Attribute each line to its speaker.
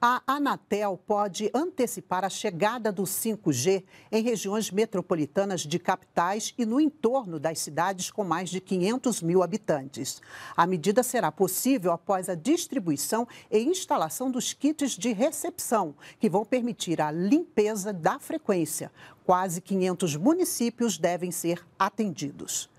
Speaker 1: A Anatel pode antecipar a chegada do 5G em regiões metropolitanas de capitais e no entorno das cidades com mais de 500 mil habitantes. A medida será possível após a distribuição e instalação dos kits de recepção, que vão permitir a limpeza da frequência. Quase 500 municípios devem ser atendidos.